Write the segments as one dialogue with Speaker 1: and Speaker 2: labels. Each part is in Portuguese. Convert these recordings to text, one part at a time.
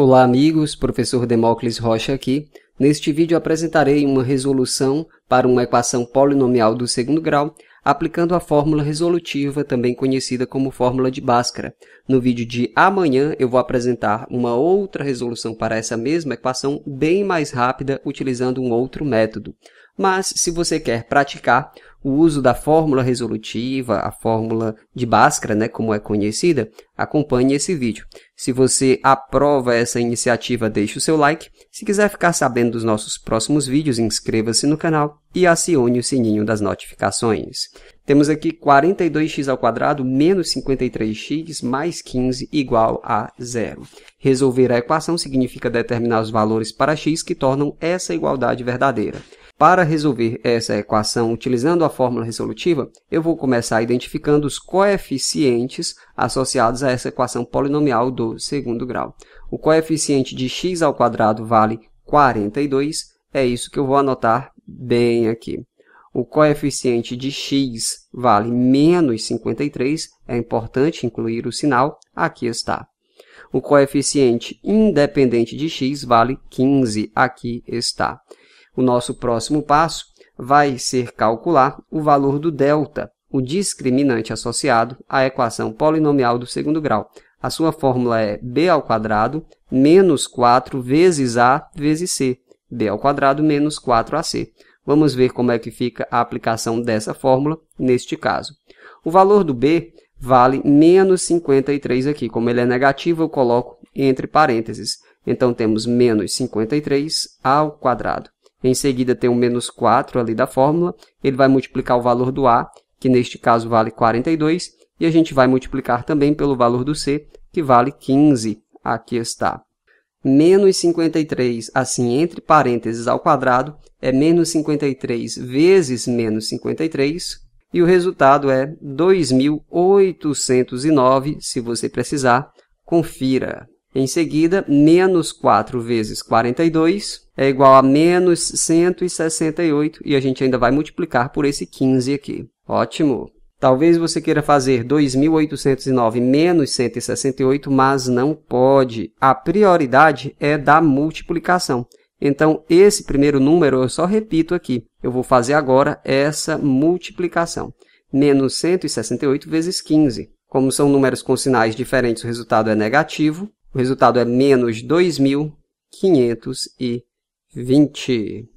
Speaker 1: Olá amigos, professor Demócles Rocha aqui. Neste vídeo apresentarei uma resolução para uma equação polinomial do segundo grau, aplicando a fórmula resolutiva, também conhecida como fórmula de Bhaskara. No vídeo de amanhã eu vou apresentar uma outra resolução para essa mesma equação bem mais rápida, utilizando um outro método. Mas se você quer praticar o uso da fórmula resolutiva, a fórmula de Bhaskara, né, como é conhecida, acompanhe esse vídeo. Se você aprova essa iniciativa, deixe o seu like. Se quiser ficar sabendo dos nossos próximos vídeos, inscreva-se no canal e acione o sininho das notificações. Temos aqui 42x ao quadrado menos 53x mais 15 igual a zero. Resolver a equação significa determinar os valores para x que tornam essa igualdade verdadeira. Para resolver essa equação utilizando a fórmula resolutiva, eu vou começar identificando os coeficientes associados a essa equação polinomial do segundo grau. O coeficiente de x ao quadrado vale 42, é isso que eu vou anotar bem aqui. O coeficiente de x vale menos 53, é importante incluir o sinal, aqui está. O coeficiente independente de x vale 15, aqui está. O nosso próximo passo vai ser calcular o valor do delta, o discriminante associado à equação polinomial do segundo grau. A sua fórmula é b ao quadrado menos 4 vezes a vezes c, b ao quadrado menos 4ac. Vamos ver como é que fica a aplicação dessa fórmula neste caso. O valor do b vale menos 53 aqui. Como ele é negativo, eu coloco entre parênteses. Então, temos menos 53 ao quadrado. Em seguida tem o um menos 4 ali da fórmula, ele vai multiplicar o valor do A, que neste caso vale 42, e a gente vai multiplicar também pelo valor do C, que vale 15. Aqui está. Menos 53, assim, entre parênteses ao quadrado, é menos 53 vezes menos 53, e o resultado é 2.809, se você precisar, confira. Em seguida, menos 4 vezes 42 é igual a menos 168 e a gente ainda vai multiplicar por esse 15 aqui. Ótimo! Talvez você queira fazer 2.809 menos 168, mas não pode. A prioridade é da multiplicação. Então, esse primeiro número, eu só repito aqui. Eu vou fazer agora essa multiplicação. Menos 168 vezes 15. Como são números com sinais diferentes, o resultado é negativo. O resultado é menos 2.520.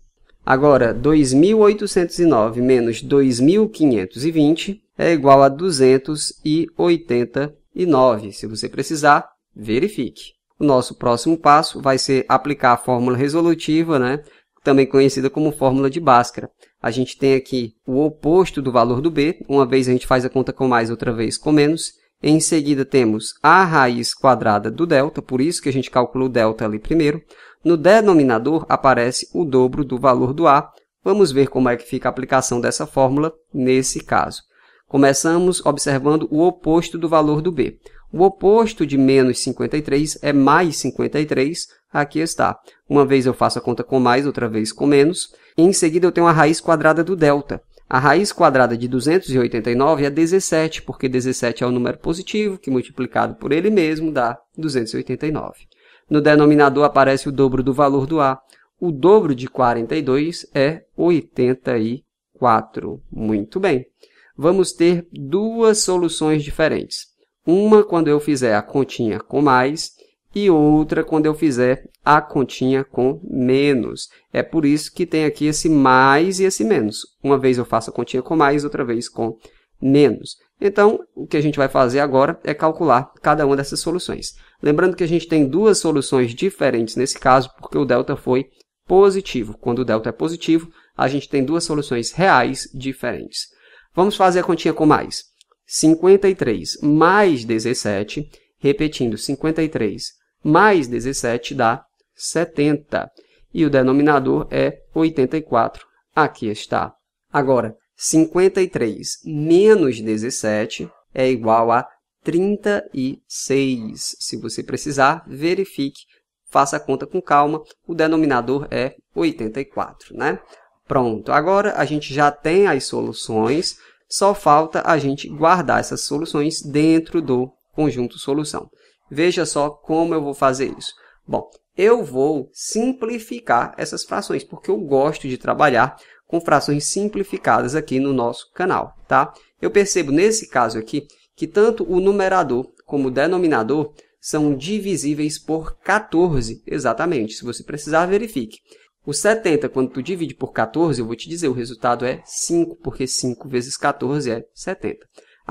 Speaker 1: Agora, 2.809 menos 2.520 é igual a 289. Se você precisar, verifique. O nosso próximo passo vai ser aplicar a fórmula resolutiva, né? também conhecida como fórmula de Bhaskara. A gente tem aqui o oposto do valor do b, uma vez a gente faz a conta com mais, outra vez com menos, em seguida, temos a raiz quadrada do delta, por isso que a gente calculou o delta ali primeiro. No denominador aparece o dobro do valor do a. Vamos ver como é que fica a aplicação dessa fórmula nesse caso. Começamos observando o oposto do valor do b. O oposto de menos 53 é mais 53, aqui está. Uma vez eu faço a conta com mais, outra vez com menos. Em seguida, eu tenho a raiz quadrada do delta. A raiz quadrada de 289 é 17, porque 17 é o número positivo, que multiplicado por ele mesmo dá 289. No denominador aparece o dobro do valor do A. O dobro de 42 é 84. Muito bem. Vamos ter duas soluções diferentes. Uma quando eu fizer a continha com mais e outra quando eu fizer a continha com menos. É por isso que tem aqui esse mais e esse menos. Uma vez eu faço a continha com mais, outra vez com menos. Então, o que a gente vai fazer agora é calcular cada uma dessas soluções. Lembrando que a gente tem duas soluções diferentes nesse caso, porque o delta foi positivo. Quando o delta é positivo, a gente tem duas soluções reais diferentes. Vamos fazer a continha com mais. 53 mais 17, repetindo, 53 mais 17 dá 70. E o denominador é 84. Aqui está. Agora, 53 menos 17 é igual a 36. Se você precisar, verifique, faça a conta com calma, o denominador é 84, né? Pronto, agora a gente já tem as soluções, só falta a gente guardar essas soluções dentro do conjunto solução. Veja só como eu vou fazer isso. Bom, eu vou simplificar essas frações, porque eu gosto de trabalhar com frações simplificadas aqui no nosso canal, tá? Eu percebo nesse caso aqui que tanto o numerador como o denominador são divisíveis por 14, exatamente. Se você precisar, verifique. O 70, quando tu divide por 14, eu vou te dizer, o resultado é 5, porque 5 vezes 14 é 70.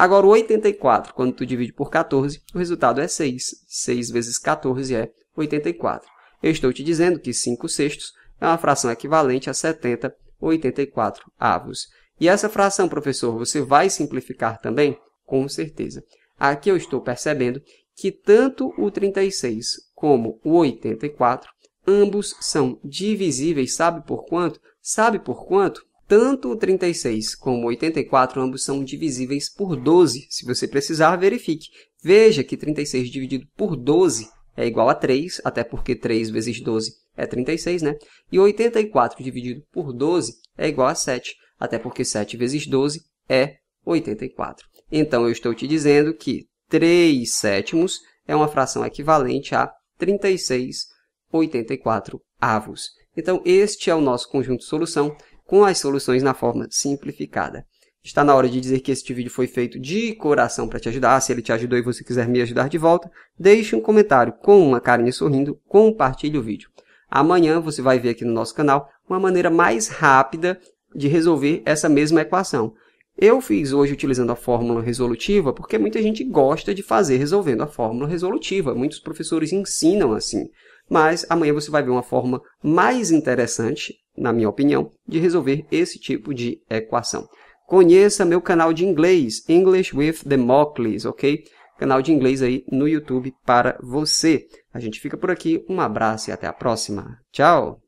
Speaker 1: Agora, o 84, quando tu divide por 14, o resultado é 6. 6 vezes 14 é 84. Eu estou te dizendo que 5 sextos é uma fração equivalente a 70 84 avos. E essa fração, professor, você vai simplificar também? Com certeza. Aqui eu estou percebendo que tanto o 36 como o 84, ambos são divisíveis, sabe por quanto? Sabe por quanto? Tanto o 36 como o 84, ambos são divisíveis por 12. Se você precisar, verifique. Veja que 36 dividido por 12 é igual a 3, até porque 3 vezes 12 é 36, né? E 84 dividido por 12 é igual a 7, até porque 7 vezes 12 é 84. Então, eu estou te dizendo que 3 sétimos é uma fração equivalente a 36 84 avos. Então, este é o nosso conjunto de solução com as soluções na forma simplificada. Está na hora de dizer que este vídeo foi feito de coração para te ajudar. Se ele te ajudou e você quiser me ajudar de volta, deixe um comentário com uma carinha sorrindo, compartilhe o vídeo. Amanhã você vai ver aqui no nosso canal uma maneira mais rápida de resolver essa mesma equação. Eu fiz hoje utilizando a fórmula resolutiva porque muita gente gosta de fazer resolvendo a fórmula resolutiva. Muitos professores ensinam assim. Mas amanhã você vai ver uma forma mais interessante na minha opinião, de resolver esse tipo de equação. Conheça meu canal de inglês, English with Democles, ok? Canal de inglês aí no YouTube para você. A gente fica por aqui, um abraço e até a próxima. Tchau!